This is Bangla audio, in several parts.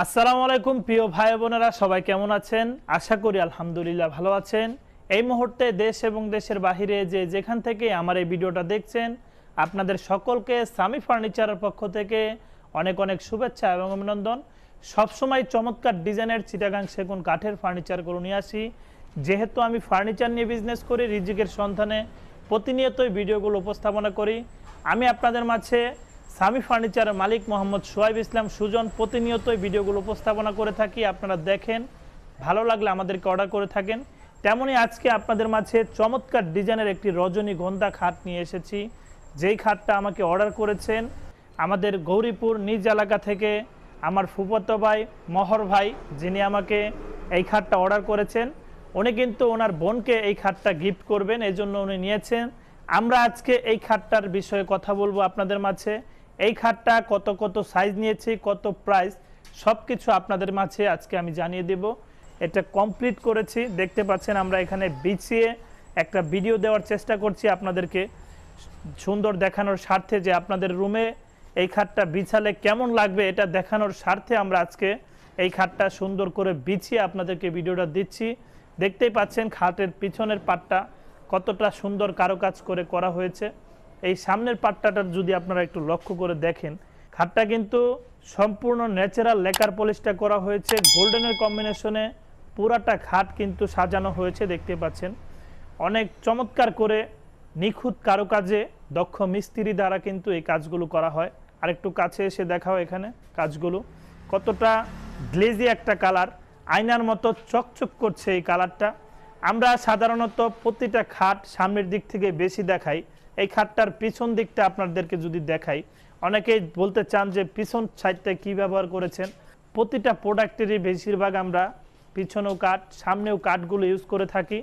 আসসালামু আলাইকুম প্রিয় ভাই বোনেরা সবাই কেমন আছেন আশা করি আলহামদুলিল্লাহ ভালো আছেন এই মুহূর্তে দেশ এবং দেশের বাহিরে যে যেখান থেকে আমার এই ভিডিওটা দেখছেন আপনাদের সকলকে সামি ফার্নিচারের পক্ষ থেকে অনেক অনেক শুভেচ্ছা এবং অভিনন্দন সবসময় চমৎকার ডিজাইনের চিটাগাং সেগুন কাঠের ফার্নিচারগুলো নিয়ে আসি যেহেতু আমি ফার্নিচার নিয়ে বিজনেস করি রিজিকের সন্ধানে প্রতিনিয়তই ভিডিওগুলো উপস্থাপনা করি আমি আপনাদের মাঝে সামি ফার্নিচারের মালিক মোহাম্মদ সোহাইব ইসলাম সুজন প্রতিনিয়তই ভিডিওগুলো উপস্থাপনা করে থাকি আপনারা দেখেন ভালো লাগলে আমাদেরকে অর্ডার করে থাকেন তেমনই আজকে আপনাদের মাঝে চমৎকার ডিজাইনের একটি রজনীগন্ধা খাট নিয়ে এসেছি যেই খাটটা আমাকে অর্ডার করেছেন আমাদের গৌরীপুর নিজ এলাকা থেকে আমার ফুপত ভাই মহর ভাই যিনি আমাকে এই খাটটা অর্ডার করেছেন উনি কিন্তু ওনার বোনকে এই খাটটা গিফট করবেন এই জন্য উনি নিয়েছেন আমরা আজকে এই খাটটার বিষয়ে কথা বলবো আপনাদের মাঝে এই খাটটা কত কত সাইজ নিয়েছে কত প্রাইস সব কিছু আপনাদের মাঝে আজকে আমি জানিয়ে দেব এটা কমপ্লিট করেছি দেখতে পাচ্ছেন আমরা এখানে বিছিয়ে একটা ভিডিও দেওয়ার চেষ্টা করছি আপনাদেরকে সুন্দর দেখানোর স্বার্থে যে আপনাদের রুমে এই খাটটা বিছালে কেমন লাগবে এটা দেখানোর স্বার্থে আমরা আজকে এই খাটটা সুন্দর করে বিছিয়ে আপনাদেরকে ভিডিওটা দিচ্ছি দেখতেই পাচ্ছেন খাটের পিছনের পাটটা কতটা সুন্দর কারো কাজ করে করা হয়েছে এই সামনের পাট্টাটার যদি আপনারা একটু লক্ষ্য করে দেখেন খাটটা কিন্তু সম্পূর্ণ ন্যাচারাল লেকার পলিশটা করা হয়েছে গোল্ডেনের কম্বিনেশনে পুরাটা খাট কিন্তু সাজানো হয়েছে দেখতে পাচ্ছেন অনেক চমৎকার করে নিখুঁত কারুকাজে দক্ষ মিস্ত্রি দ্বারা কিন্তু এই কাজগুলো করা হয় আর একটু কাছে এসে দেখাও এখানে কাজগুলো কতটা গ্লেজি একটা কালার আয়নার মতো চকচক করছে এই কালারটা আমরা সাধারণত প্রতিটা খাট সামনের দিক থেকে বেশি দেখাই এই খাটটার পিছন দিকটা আপনাদেরকে যদি দেখাই অনেকেই বলতে চান যে পিছন সাইডটা কি ব্যবহার করেছেন প্রতিটা প্রোডাক্টেরই বেশিরভাগ আমরা পিছনেও কাঠ সামনেও কাঠগুলো ইউজ করে থাকি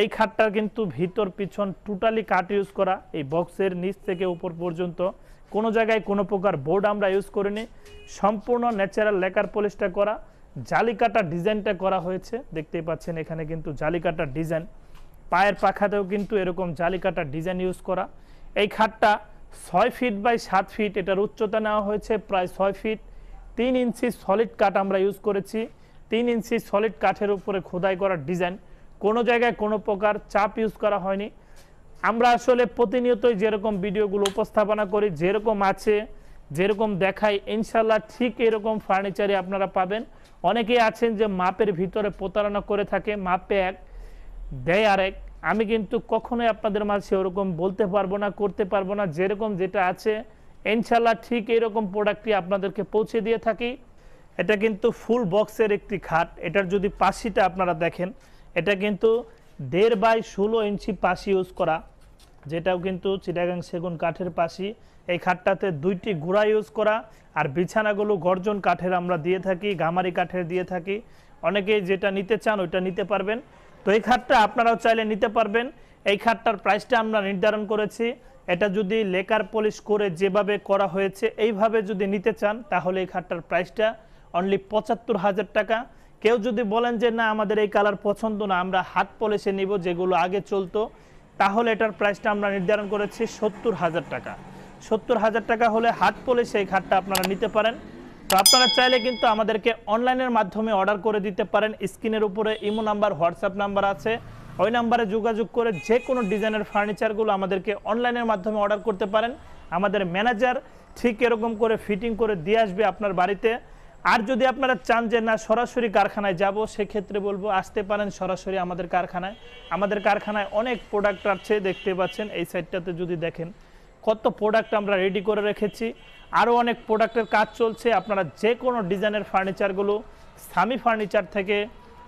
এই খাটটার কিন্তু ভিতর পিছন টোটালি কাঠ ইউজ করা এই বক্সের নিচ থেকে উপর পর্যন্ত কোনো জায়গায় কোনো প্রকার বোর্ড আমরা ইউজ করিনি সম্পূর্ণ ন্যাচারাল লেকার পলিশটা করা জালিকাটা ডিজাইনটা করা হয়েছে দেখতেই পাচ্ছেন এখানে কিন্তু জালিকাটা ডিজাইন পায়ের পাখাতেও কিন্তু এরকম জালিকাটার ডিজাইন ইউজ করা এই খাটটা ছয় ফিট বাই সাত ফিট এটার উচ্চতা নেওয়া হয়েছে প্রায় ছয় ফিট তিন ইঞ্চি সলিড কাঠ আমরা ইউজ করেছি তিন ইঞ্চি সলিড কাঠের উপরে খোদাই করার ডিজাইন কোনো জায়গায় কোনো প্রকার চাপ ইউজ করা হয়নি আমরা আসলে প্রতিনিয়তই যেরকম ভিডিওগুলো উপস্থাপনা করি যেরকম আছে যেরকম দেখাই ইনশাল্লাহ ঠিক এরকম ফার্নিচারই আপনারা পাবেন অনেকেই আছেন যে মাপের ভিতরে প্রতারণা করে থাকে মাপে এক দেয় আরেক আমি কিন্তু কখনোই আপনাদের মাঝে ওরকম বলতে পারবো না করতে পারবো না যেরকম যেটা আছে ইনশাল্লাহ ঠিক এইরকম প্রোডাক্টটি আপনাদেরকে পৌঁছে দিয়ে থাকি এটা কিন্তু ফুল বক্সের একটি খাট এটার যদি পাশিটা আপনারা দেখেন এটা কিন্তু দেড় বাই ষোলো ইঞ্চি পাশি ইউজ করা যেটাও কিন্তু চিটাগাং সেগুন কাঠের পাশি এই খাটটাতে দুইটি গুঁড়া ইউজ করা আর বিছানাগুলো গর্জন কাঠের আমরা দিয়ে থাকি গামারি কাঠের দিয়ে থাকি অনেকেই যেটা নিতে চান ওইটা নিতে পারবেন তো এই খাটটা আপনারাও চাইলে নিতে পারবেন এই খাটটার প্রাইসটা আমরা নির্ধারণ করেছি এটা যদি লেকার পলিশ করে যেভাবে করা হয়েছে এইভাবে যদি নিতে চান তাহলে এই খাটটার প্রাইসটা অনলি পঁচাত্তর হাজার টাকা কেউ যদি বলেন যে না আমাদের এই কালার পছন্দ না আমরা হাত পলিশে নিব যেগুলো আগে চলতো তাহলে এটার প্রাইসটা আমরা নির্ধারণ করেছি সত্তর হাজার টাকা সত্তর হাজার টাকা হলে হাত পলিশে এই খাটটা আপনারা নিতে পারেন তো আপনারা চাইলে কিন্তু আমাদেরকে অনলাইনের মাধ্যমে অর্ডার করে দিতে পারেন স্ক্রিনের উপরে ইমো নাম্বার হোয়াটসঅ্যাপ নাম্বার আছে ওই নাম্বারে যোগাযোগ করে যে কোনো ডিজাইনের ফার্নিচারগুলো আমাদেরকে অনলাইনের মাধ্যমে অর্ডার করতে পারেন আমাদের ম্যানেজার ঠিক এরকম করে ফিটিং করে দিয়ে আসবে আপনার বাড়িতে আর যদি আপনারা চান যে না সরাসরি কারখানায় যাব সেক্ষেত্রে বলবো আসতে পারেন সরাসরি আমাদের কারখানায় আমাদের কারখানায় অনেক প্রোডাক্ট আছে দেখতে পাচ্ছেন এই সাইডটাতে যদি দেখেন কত প্রোডাক্ট আমরা রেডি করে রেখেছি আরও অনেক প্রোডাক্টের কাজ চলছে আপনারা যে কোনো ডিজাইনের ফার্নিচারগুলো স্বামী ফার্নিচার থেকে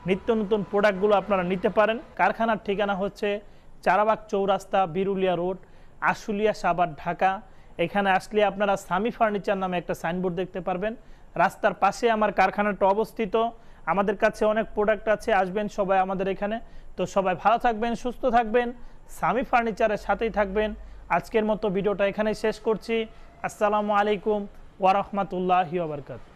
নিত্য নতুন প্রোডাক্টগুলো আপনারা নিতে পারেন কারখানার ঠিকানা হচ্ছে চারাবাগ চৌরাস্তা বিরুলিয়া রোড আশুলিয়া সাবার ঢাকা এখানে আসলে আপনারা স্বামী ফার্নিচার নামে একটা সাইনবোর্ড দেখতে পারবেন রাস্তার পাশে আমার কারখানাটা অবস্থিত আমাদের কাছে অনেক প্রোডাক্ট আছে আসবেন সবাই আমাদের এখানে তো সবাই ভালো থাকবেন সুস্থ থাকবেন স্বামী ফার্নিচারের সাথেই থাকবেন আজকের মতো ভিডিওটা এখানেই শেষ করছি আসসালামু আলাইকুম ওয়ারহমতুল্লাহ ওবরকাত